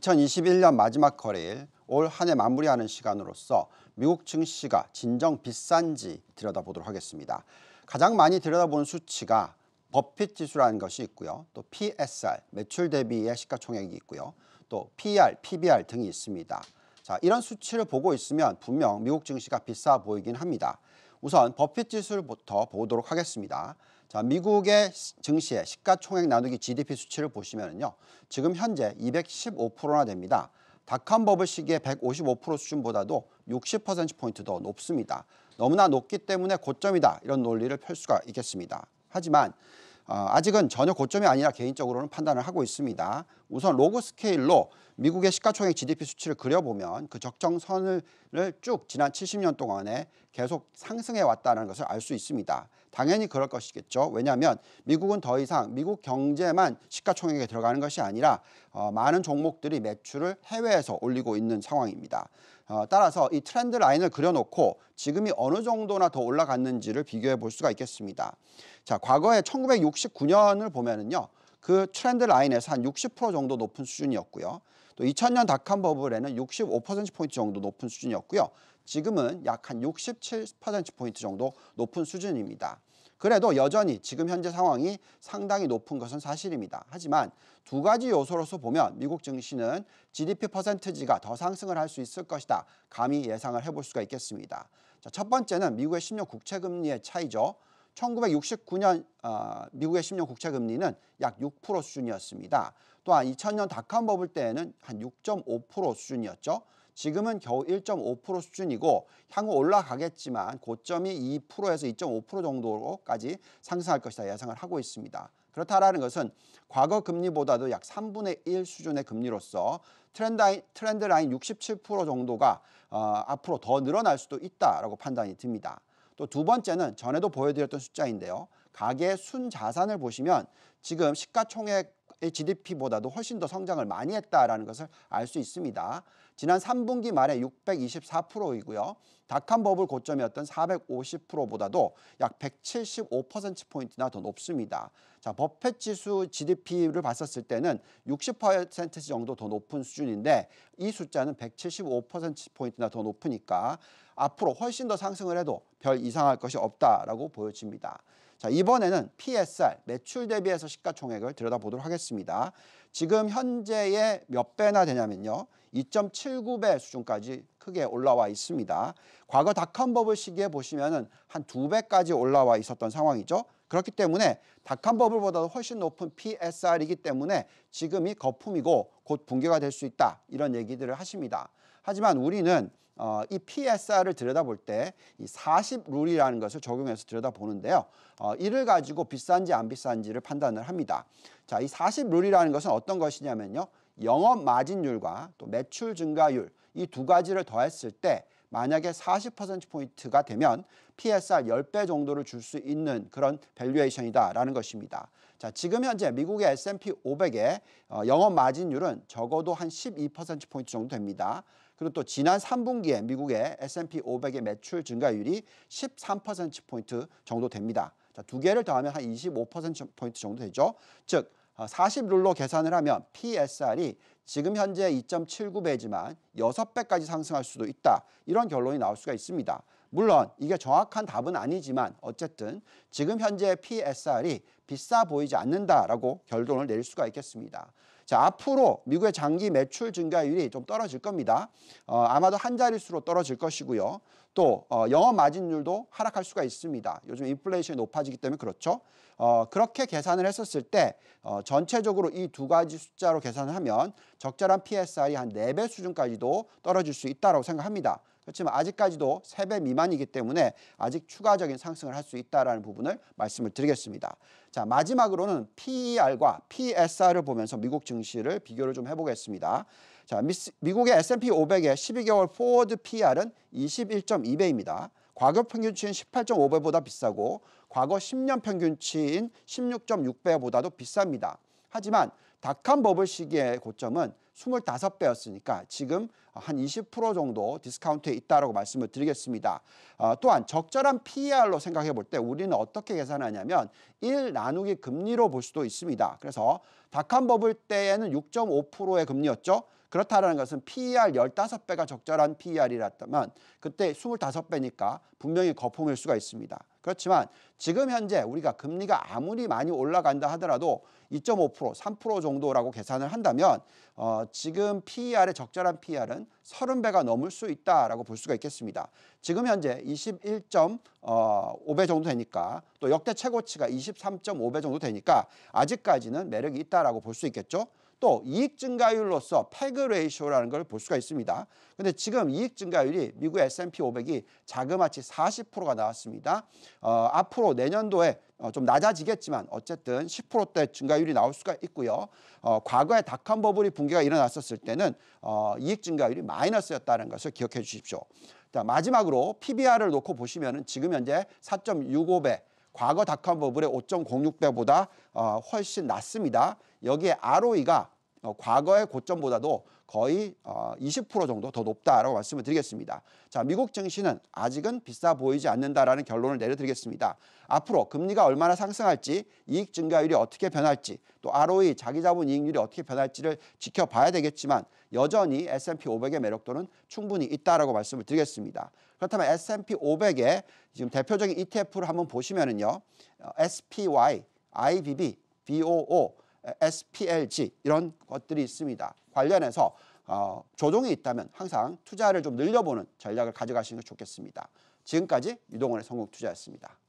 2021년 마지막 거래일 올 한 해 마무리하는 시간으로서 미국 증시가 진정 비싼지 들여다보도록 하겠습니다. 가장 많이 들여다보는 수치가 버핏 지수라는 것이 있고요. 또 PSR, 매출 대비의 시가총액이 있고요. 또 PR, PBR 등이 있습니다. 자, 이런 수치를 보고 있으면 분명 미국 증시가 비싸 보이긴 합니다. 우선 버핏 지수부터 보도록 하겠습니다. 자, 미국의 증시의 시가총액 나누기 GDP 수치를 보시면요. 지금 현재 215%나 됩니다. 닷컴 버블 시기의 155% 수준보다도 60%포인트 더 높습니다. 너무나 높기 때문에 고점이다 이런 논리를 펼 수가 있겠습니다. 하지만 어, 아직은 전혀 고점이 아니라 개인적으로는 판단을 하고 있습니다. 우선 로그 스케일로 미국의 시가총액 GDP 수치를 그려보면 그 적정선을 쭉 지난 70년 동안에 계속 상승해 왔다는 것을 알 수 있습니다. 당연히 그럴 것이겠죠. 왜냐하면 미국은 더 이상 미국 경제만 시가총액에 들어가는 것이 아니라 어, 많은 종목들이 매출을 해외에서 올리고 있는 상황입니다. 어, 따라서 이 트렌드 라인을 그려놓고 지금이 어느 정도나 더 올라갔는지를 비교해 볼 수가 있겠습니다. 자, 과거에 1969년을 보면은요. 그 트렌드 라인에서 한 60% 정도 높은 수준이었고요. 또 2000년 닷컴 버블에는 65%포인트 정도 높은 수준이었고요. 지금은 약 한 67%포인트 정도 높은 수준입니다. 그래도 여전히 지금 현재 상황이 상당히 높은 것은 사실입니다. 하지만 두 가지 요소로서 보면 미국 증시는 GDP 퍼센트지가 더 상승을 할 수 있을 것이다. 감히 예상을 해볼 수가 있겠습니다. 자, 첫 번째는 미국의 10년 국채 금리의 차이죠. 1969년 어, 미국의 10년 국채 금리는 약 6% 수준이었습니다. 또한 2000년 닷컴 버블 때에는 한 6.5% 수준이었죠. 지금은 겨우 1.5% 수준이고 향후 올라가겠지만 고점이 2%에서 2.5% 정도로까지 상승할 것이다 예상을 하고 있습니다. 그렇다라는 것은 과거 금리보다도 약 3분의 1 수준의 금리로서 트렌드, 트렌드 라인 67% 정도가 어, 앞으로 더 늘어날 수도 있다라고 판단이 듭니다. 또 두 번째는 전에도 보여드렸던 숫자인데요. 가계 순자산을 보시면 지금 시가총액 GDP보다도 훨씬 더 성장을 많이 했다라는 것을 알 수 있습니다. 지난 3분기 말에 624%이고요. 닷한 버블 고점이었던 450%보다도 약 175%포인트나 더 높습니다. 자, 버펫 지수 GDP를 봤었을 때는 60% 정도 더 높은 수준인데 이 숫자는 175%포인트나 더 높으니까 앞으로 훨씬 더 상승을 해도 별 이상할 것이 없다라고 보여집니다. 자, 이번에는 PSR, 매출 대비해서 시가총액을 들여다보도록 하겠습니다. 지금 현재의 몇 배나 되냐면요. 2.79배 수준까지 크게 올라와 있습니다. 과거 닷컴 버블 시기에 보시면 은한 두배까지 올라와 있었던 상황이죠. 그렇기 때문에 닷컴 버블보다도 훨씬 높은 PSR이기 때문에 지금이 거품이고 곧 붕괴가 될 수 있다 이런 얘기들을 하십니다. 하지만 우리는 어, 이 PSR을 들여다볼 때 이 40룰이라는 것을 적용해서 들여다보는데요. 어, 어, 이를 가지고 비싼지 안 비싼지를 판단을 합니다. 자, 이 40룰이라는 것은 어떤 것이냐면요. 영업 마진율과 또 매출 증가율 이 두 가지를 더했을 때 만약에 40%포인트가 되면 PSR 10배 정도를 줄 수 있는 그런 밸류에이션이다라는 것입니다. 자, 지금 현재 미국의 S&P 500의 어, 영업 마진율은 적어도 한 12%포인트 정도 됩니다. 그리고 또 지난 3분기에 미국의 S&P 500의 매출 증가율이 13%포인트 정도 됩니다. 자, 두 개를 더하면 한 25%포인트 정도 되죠. 즉, 40룰로 아, 계산을 하면 PSR이 지금 현재 2.79배지만 6배까지 상승할 수도 있다. 이런 결론이 나올 수가 있습니다. 물론 이게 정확한 답은 아니지만 어쨌든 지금 현재 PSR이 비싸 보이지 않는다라고 결론을 낼 수가 있겠습니다. 자, 앞으로 미국의 장기 매출 증가율이 좀 떨어질 겁니다. 어, 아마도 한 자릿수로 떨어질 것이고요. 또 어, 영업 마진율도 하락할 수가 있습니다. 요즘 인플레이션이 높아지기 때문에 그렇죠. 어, 그렇게 계산을 했었을 때 어, 전체적으로 이 두 가지 숫자로 계산을 하면 적절한 PSR이 한 네 배 수준까지도 떨어질 수 있다고 생각합니다. 그렇지만 아직까지도 세 배 미만이기 때문에 아직 추가적인 상승을 할 수 있다는 부분을 말씀을 드리겠습니다. 자 마지막으로는 PER과 PSR을 보면서 미국 증시를 비교를 좀 해보겠습니다. 자 미스, 미국의 S&P 500의 12개월 포워드 PER은 21.2배입니다. 과거 평균치인 18.5배보다 비싸고 과거 10년 평균치인 16.6배보다도 비쌉니다. 하지만 닷컴 버블 시기의 고점은 스물다섯 배였으니까 지금 한 이십 프로 정도 디스카운트에 있다라고 말씀을 드리겠습니다. 어, 또한 적절한 PER로 생각해 볼 때 우리는 어떻게 계산하냐면 일 나누기 금리로 볼 수도 있습니다. 그래서 닷한 버블 때에는 육점오 프로의 금리였죠. 그렇다는 것은 PER 15배가 적절한 PER이라면 그때 25배니까 분명히 거품일 수가 있습니다. 그렇지만 지금 현재 우리가 금리가 아무리 많이 올라간다 하더라도 2.5% 3% 정도라고 계산을 한다면 어, 지금 PER의 적절한 PER은 30배가 넘을 수 있다라고 볼 수가 있겠습니다. 지금 현재 21.5배 어, 정도 되니까 또 역대 최고치가 23.5배 정도 되니까 아직까지는 매력이 있다라고 볼 수 있겠죠. 또 이익 증가율로서 패그 레이쇼라는 걸 볼 수가 있습니다. 근데 지금 이익 증가율이 미국 S&P 500이 자그마치 40%가 나왔습니다. 어, 앞으로 내년도에 어, 좀 낮아지겠지만 어쨌든 10%대 증가율이 나올 수가 있고요. 어, 과거에 닷컴 버블이 붕괴가 일어났었을 때는 어, 이익 증가율이 마이너스였다는 것을 기억해 주십시오. 자, 마지막으로 PBR을 놓고 보시면 지금 현재 4.65배 과거 닷컴 버블의 5.06배보다 어, 훨씬 낮습니다. 여기에 ROE가 어, 과거의 고점보다도 거의 어, 20% 정도 더 높다라고 말씀을 드리겠습니다. 자, 미국 증시는 아직은 비싸 보이지 않는다라는 결론을 내려드리겠습니다. 앞으로 금리가 얼마나 상승할지, 이익 증가율이 어떻게 변할지, 또 ROE 자기자본 이익률이 어떻게 변할지를 지켜봐야 되겠지만 여전히 S&P 500의 매력도는 충분히 있다라고 말씀을 드리겠습니다. 그렇다면 S&P 500의 지금 대표적인 ETF를 한번 보시면은요, 어, SPY, IBB, BOO SPLG 이런 것들이 있습니다. 관련해서 어, 조정이 있다면 항상 투자를 좀 늘려보는 전략을 가져가시는 게 좋겠습니다. 지금까지 유동원의 성공 투자였습니다.